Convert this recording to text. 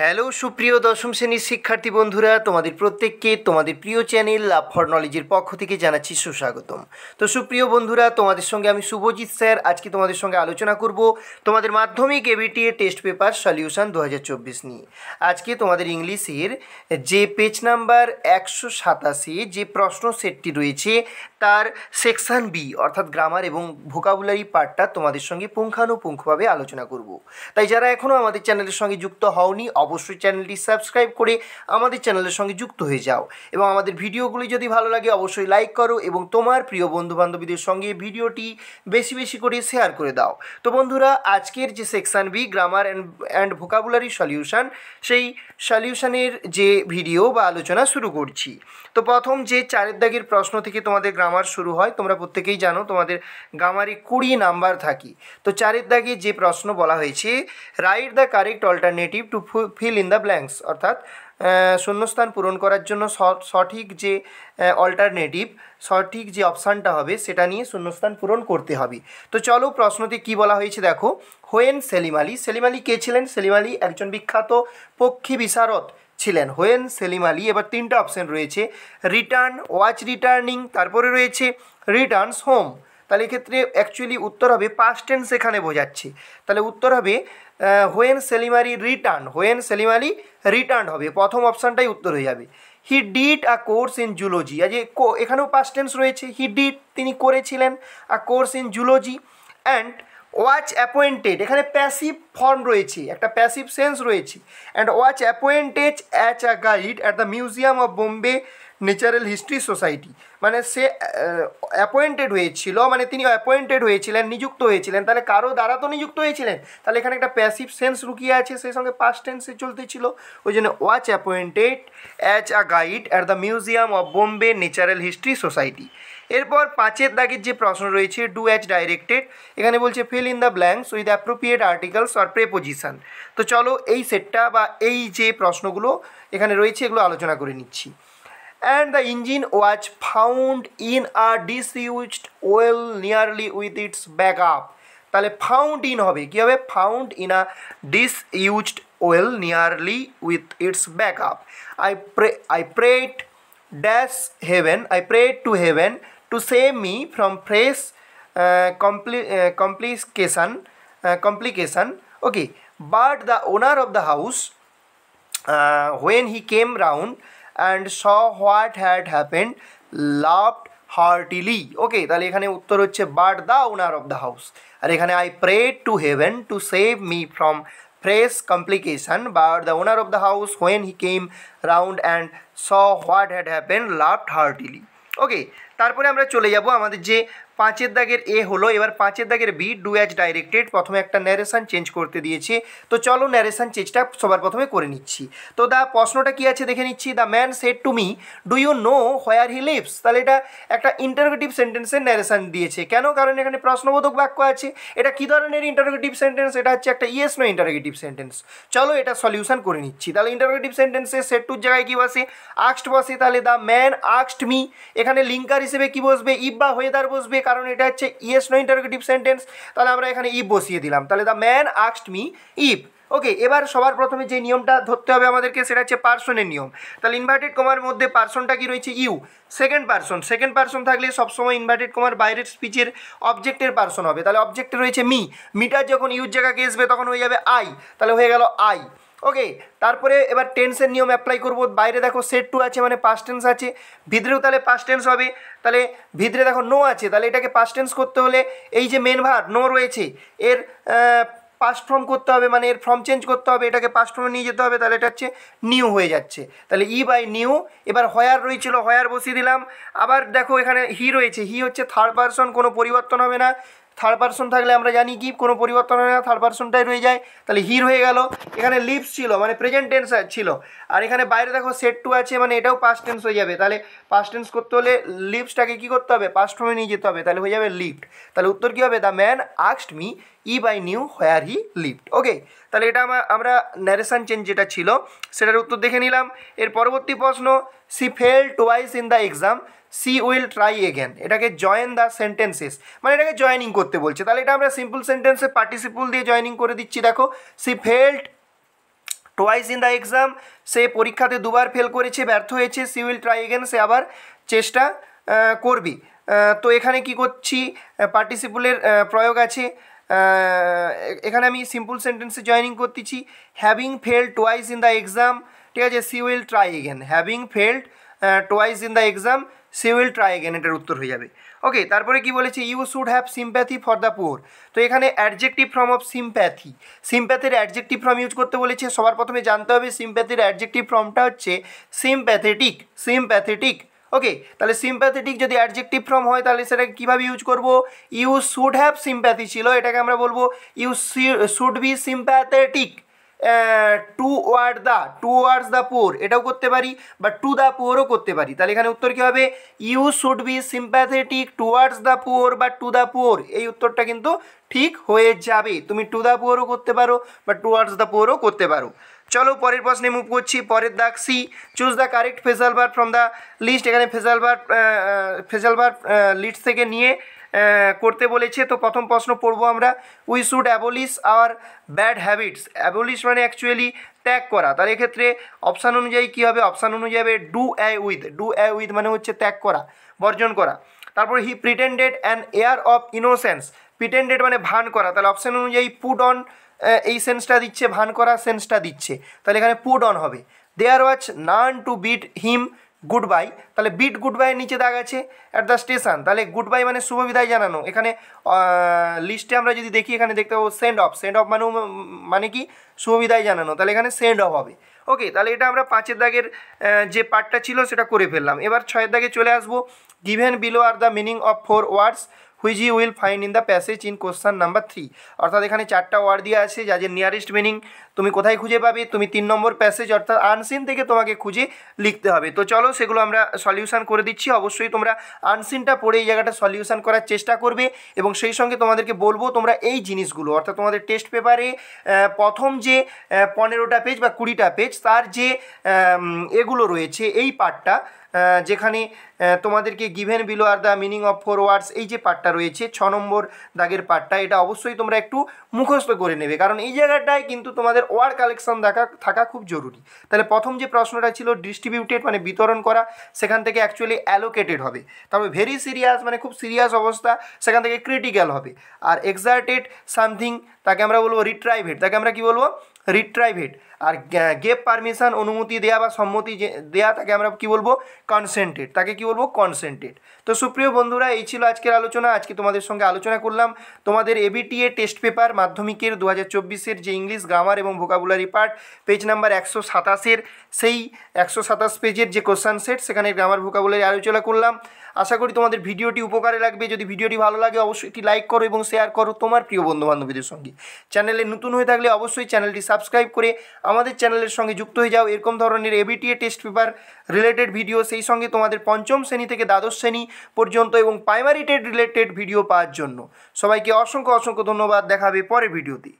Hello সুপ্রিয় দশম শ্রেণীর শিক্ষার্থী বন্ধুরা তোমাদের প্রত্যেককে তোমাদের প্রিয় চ্যানেল লাভ ফর নলেজের পক্ষ থেকে জানাচ্ছি সুস্বাগতম তো সুপ্রিয় বন্ধুরা তোমাদের সঙ্গে আমি শুভজিৎ স্যার আজকে তোমাদের সঙ্গে আলোচনা করব তোমাদের মাধ্যমিক এবিটিএ টেস্ট পেপার সলিউশন দু নিয়ে আজকে তোমাদের ইংলিশের যে পেজ নাম্বার একশো সাতাশে যে প্রশ্ন সেটটি রয়েছে তার সেকশান বি অর্থাৎ গ্রামার এবং ভোকাবুলারি পার্টটা তোমাদের সঙ্গে পুঙ্খানুপুঙ্খভাবে আলোচনা করব তাই যারা এখনও আমাদের চ্যানেলের সঙ্গে যুক্ত হওনি অবশ্যই চ্যানেলটি সাবস্ক্রাইব করে আমাদের চ্যানেলের সঙ্গে যুক্ত হয়ে যাও এবং আমাদের ভিডিওগুলি যদি ভালো লাগে অবশ্যই লাইক করো এবং তোমার প্রিয় বন্ধুবান্ধবীদের সঙ্গে ভিডিওটি বেশি বেশি করে শেয়ার করে দাও তো বন্ধুরা আজকের যে section B grammar and and vocabulary solution সেই সলিউশানের যে ভিডিও বা আলোচনা শুরু করছি তো প্রথম যে চারের দাগের প্রশ্ন থেকে তোমাদের গ্রামার আমার শুরু হয় তোমরা প্রত্যেকেই জানো তোমাদের গামারি কুড়ি নাম্বার থাকি তো চারের দাগে যে প্রশ্ন বলা হয়েছে write the correct alternative to fill in the blanks অর্থাৎ শূন্যস্থান পূরণ করার জন্য সঠিক যে অল্টারনেটিভ সঠিক যে অপশানটা হবে সেটা নিয়ে শূন্যস্থান পূরণ করতে হবে তো চলো প্রশ্নতে কি বলা হয়েছে দেখো হোয়েন সেলিম আলী সেলিম আলী কে ছিলেন সেলিম আলী একজন বিখ্যাত পক্ষী বিশারদ ছিলেন হোয়েন সেলিম আলী এবার তিনটা অপশান রয়েছে রিটার্ন ওয়াচ রিটার্নিং তারপরে রয়েছে রিটার্নস হোম তাহলে এক্ষেত্রে অ্যাকচুয়ালি উত্তর হবে পাস টেন্স এখানে বোঝাচ্ছে তাহলে উত্তর হবে when Salim Ali return when Salim Ali return হবে প্রথম অপশানটাই উত্তর হয়ে যাবে he did a course in zoology আজ এখানেও পাস টেন্স রয়েছে হি ডিড তিনি করেছিলেন a course in zoology and was appointed এখানে প্যাসিভ ফর্ম রয়েছে একটা প্যাসিভ সেন্স রয়েছে and was appointed as a guide at the museum of Bombay natural history society মানে সে অ্যাপয়েন্টেড হয়েছিল মানে তিনি অ্যাপয়েন্টেড হয়েছিলেন নিযুক্ত হয়েছিলেন তাহলে কারো দ্বারা তো নিযুক্ত হয়েছিলেন তাহলে এখানে একটা প্যাসিভ সেন্স রুকিয়ে আছে সেই সঙ্গে পাস্ট টেন্সে চলতেছিল ওই জন্য was appointed as a guide at the museum of Bombay natural history society এরপর পাঁচের দাগের যে প্রশ্ন রয়েছে ডু অ্যাজ ডাইরেক্টেড এখানে বলছে fill in the blanks with appropriate articles or preposition তো চলো এই সেটটা বা এই যে প্রশ্নগুলো এখানে রয়েছে এগুলো আলোচনা করে নিচ্ছি and the engine was found in a disused well nearly with its backup. তাহলে found in হবে কি হবে found in a disused well nearly with its backup. I pray I prayed dash heaven I prayed to heaven to save me from press uh, uh, complication uh, complication okay but the owner of the house when he came round and saw what had happened loved heartily okay তাহলে এখানে উত্তর হচ্ছে but the owner of the house আর এখানে I pray to heaven to save me from fresh complication but the owner of the house when he came round and saw what had happened laughed heartily okay তারপরে আমরা চলে যাব আমাদের যে পাঁচের দাগের এ হলো এবার পাঁচের দাগের বি ডু অ্যাজ ডাইরেক্টেড প্রথমে একটা ন্যারেশান চেঞ্জ করতে দিয়েছে তো চলো ন্যারেশান চেঞ্জটা সবার প্রথমে করে নিচ্ছি তো দা প্রশ্নটা কি আছে দেখে নিচ্ছি the man said to me do you know where he lives তাহলে এটা একটা ইন্টারোগেটিভ সেন্টেন্সের ন্যারেশান দিয়েছে কেন কারণ এখানে প্রশ্নবোধক বাক্য আছে এটা কী ধরনের ইন্টারোগেটিভ সেন্টেন্স এটা হচ্ছে একটা ইয়েস নো ইন্টারোগেটিভ সেন্টেন্স চলো এটা সলিউশন করে নিচ্ছি তাহলে ইন্টারোগেটিভ সেন্টেন্সে সেট টুর জায়গায় কী বসে আক্সড বসে তাহলে দ্য ম্যান আক্সড মি এখানে লিঙ্কার হিসেবে কি বসবে ইব বা হোয়েদার বসবে কারণ এটা হচ্ছে ইয়েস নো ইন্টারোগেটিভ সেন্টেন্স তাহলে আমরা এখানে ইব বসিয়ে দিলাম তাহলে দ্য ম্যান আক্সড মি ইব ওকে এবার সবার প্রথমে যে নিয়মটা ধরতে হবে আমাদেরকে সেটা হচ্ছে পার্সনের নিয়ম তাহলে ইনভার্টেড কমার মধ্যে পার্সনটা কি রয়েছে you second person second person থাকলে সবসময় ইনভার্টেড কমার বাইরের স্পিচের অবজেক্টের পার্সন হবে তাহলে অবজেক্টে রয়েছে মি মিটার যখন ইউর জায়গাকে আসবে তখন হয়ে যাবে আই তাহলে হয়ে গেল আই ওকে তারপরে এবার টেন্সের নিয়ম অ্যাপ্লাই করব বাইরে দেখো সেট টু আছে মানে পাস্ট টেন্স আছে ভিতরেও তাহলে পাস্ট টেন্স হবে তাহলে ভিতরে দেখো নো আছে তাহলে এটাকে পাস্ট টেন্স করতে হলে এই যে মেন ভার নো রয়েছে এর পাস্ট ফর্ম করতে হবে মানে এর ফর্ম চেঞ্জ করতে হবে এটাকে পাস্ট ফর্মে নিয়ে যেতে হবে তাহলে এটা হচ্ছে নিউ হয়ে যাচ্ছে তাহলে ই বাই নিউ এবার হয়ার রয়েছিল হয়ার বসিয়ে দিলাম আবার দেখো এখানে হি রয়েছে হি হচ্ছে থার্ড পারসন কোনো পরিবর্তন হবে না থার্ড পার্সন থাকলে আমরা জানি কি কোনো পরিবর্তন হয় না থার্ড পার্সনটাই রয়ে যায় তাহলে হির হয়ে গেল এখানে লিপস ছিল মানে প্রেজেন্ট টেন্স ছিল আর এখানে বাইরে দেখো সেট টু আছে মানে এটাও পাস্ট টেন্স হয়ে যাবে তাহলে পাস্ট টেন্স করতে হলে লিপসটাকে কী করতে হবে পাস্ট ফর্মে নিয়ে যেতে হবে তাহলে হয়ে যাবে লিফ্ট তাহলে উত্তর কী হবে দ্য ম্যান আক্সড me if I knew where he lived okay তাহলে এটা আমরা ন্যারেশান চেঞ্জ যেটা ছিল সেটার উত্তর দেখে নিলাম এর পরবর্তী প্রশ্ন she fail twice in the exam she will try again এটাকে জয়েন দ্য সেন্টেন্সেস মানে এটাকে জয়েনিং করতে বলছে তাহলে এটা আমরা সিম্পল সেন্টেন্সে পার্টিসিপুল দিয়ে জয়েনিং করে দিচ্ছি দেখো she failed twice in the exam সে পরীক্ষাতে দুবার ফেল করেছে ব্যর্থ হয়েছে সি উইল ট্রাই এগেন সে আবার চেষ্টা করবি তো এখানে কি করছি পার্টিসিপুলের প্রয়োগ আছে এখানে আমি সিম্পল সেন্টেন্সে জয়নিং করতেছি having fail twice in the exam ঠিক আছে she will try again having failed twice in the exam she will try again এটার উত্তর হয়ে যাবে ওকে তারপরে কি বলেছে you should have sympathy for the poor তো এখানে অ্যাডজেক্টিভ ফর্ম অফ সিম্প্যাথি সিম্প্যাথির অ্যাডজেক্টিভ ফর্ম ইউজ করতে বলেছে সবার প্রথমে জানতে হবে সিম্প্যাথির অ্যাডজেক্টিভ ফর্মটা হচ্ছে সিম্প্যাথেটিক সিম্প্যাথেটিক ওকে তাহলে সিম্প্যাথেটিক যদি অ্যাডজেক্টিভ ফর্ম হয় তাহলে সেটাকে কীভাবে ইউজ করব ইউ শুড হ্যাভ সিম্প্যাথি ছিল এটাকে আমরা বলবো you should be sympathetic toward the towards the poor এটাও করতে পারি বা টু দ্য পোরও করতে পারি তাহলে এখানে উত্তর কী হবে you should be sympathetic towards the poor বা টু দ্য পোর এই উত্তরটা কিন্তু ঠিক হয়ে যাবে তুমি টু দ্য পোরও করতে পারো বা টু ওয়ার্ডস দ্য পোরও করতে পারো চলো পরের প্রশ্নে মুভ করছি পরের দাগ C choose the correct phrasal bar from the list এখানে ফেজাল বার ফেজাল বার লিস্ট থেকে নিয়ে করতে বলেছে তো প্রথম প্রশ্ন পড়ব আমরা we should abolish our bad habits abolish মানে অ্যাকচুয়ালি ত্যাগ করা তার এক্ষেত্রে অপশান অনুযায়ী কী হবে অপশান অনুযায়ী হবে do away with do away with মানে হচ্ছে ত্যাগ করা বর্জন করা তারপর he pretended an air of innocence pretended মানে ভান করা তাহলে অপশান অনুযায়ী পুট অন এই সেন্সটা দিচ্ছে ভান করা সেন্সটা দিচ্ছে তাহলে এখানে পুট অন হবে there was none to bid him goodbye তাহলে বিট গুড বাইয়ের নিচে দাগ আছে অ্যাট দ্য স্টেশন তাহলে গুড বাই মানে শুভ বিদায় জানানো এখানে লিস্টে আমরা যদি দেখি এখানে দেখতে পাবো সেন্ড অফ সেন্ড অফ মানে মানে কি শুভ বিদায় জানানো তাহলে এখানে সেন্ড অফ হবে ওকে তাহলে এটা আমরা পাঁচের দাগের যে পার্টটা ছিল সেটা করে ফেললাম এবার ছয়ের দাগে চলে আসবো given below are the meaning of four words which you will find in the passage in question number three অর্থাৎ এখানে চারটা ওয়ার্ড দিয়ে আছে যে নিয়ারেস্ট মিনিং তুমি কোথায় খুঁজে পাবে তুমি তিন নম্বর প্যাসেজ অর্থাৎ আনসিন থেকে তোমাকে খুঁজে লিখতে হবে তো চলো সেগুলো আমরা সলিউশন করে দিচ্ছি অবশ্যই তোমরা আনসিনটা পড়ে এই জায়গাটা সলিউশান করার চেষ্টা করবে এবং সেই সঙ্গে তোমাদেরকে বলবো তোমরা এই জিনিসগুলো অর্থাৎ তোমাদের টেস্ট পেপারে প্রথম যে পনেরোটা পেজ বা কুড়িটা পেজ তার যে এগুলো রয়েছে এই পার্টটা যেখানে তোমাদেরকে given below are the meaning of four words এই যে পার্টটা রয়েছে ছ নম্বর দাগের পার্টটা এটা অবশ্যই তোমরা একটু মুখস্থ করে নেবে কারণ এই জায়গাটায় কিন্তু তোমাদের ওয়ার্ড কালেকশন দেখা থাকা খুব জরুরি তাহলে প্রথম যে প্রশ্নটা ছিল ডিস্ট্রিবিউটেড মানে বিতরণ করা সেখান থেকে অ্যাকচুয়ালি অ্যালোকেটেড হবে তবে ভেরি সিরিয়াস মানে খুব সিরিয়াস অবস্থা সেখান থেকে ক্রিটিক্যাল হবে আর এক্সার্টেড সামথিং তাকে আমরা বলবো রিট্রাইভেট তাকে আমরা কি বলবো রিট্রাইভেট আর গেপ পারমিশন অনুমতি দেয়া বা সম্মতি দেয়া তাকে আমরা কি বলবো কনসেন্টেড তাকে কি বলবো কনসেন্টেড তো সুপ্রিয় বন্ধুরা এই ছিল আজকের আলোচনা আজকে তোমাদের সঙ্গে আলোচনা করলাম তোমাদের এবিটিএ টেস্ট পেপার মাধ্যমিকের দু হাজার চব্বিশের যে ইংলিশ গ্রামার এবং ভোকাবুলারি পার্ট পেজ নাম্বার একশো সাতাশের সেই একশো সাতাশ পেজের যে কোশ্চান সেট সেখানে গ্রামার ভোকাবুলারি আলোচনা করলাম আশা করি তোমাদের ভিডিওটি উপকারে লাগবে যদি ভিডিওটি ভালো লাগে অবশ্যই একটি লাইক করো এবং শেয়ার করো তোমার প্রিয় বন্ধুবান্ধবীদের সঙ্গে চ্যানেলে নতুন হয়ে থাকলে অবশ্যই চ্যানেলটি সাবস্ক্রাইব করে আমাদের চ্যানেলের সঙ্গে যুক্ত হয়ে যাও এরকম ধরনের ABTA test paper related video সেই সঙ্গে তোমাদের পঞ্চম শ্রেণী থেকে দ্বাদশ শ্রেণী পর্যন্ত এবং প্রাইমারি টেট রিলেটেড ভিডিও পাওয়ার জন্য সবাইকে অসংখ্য অসংখ্য ধন্যবাদ দেখাবে পরের ভিডিওতে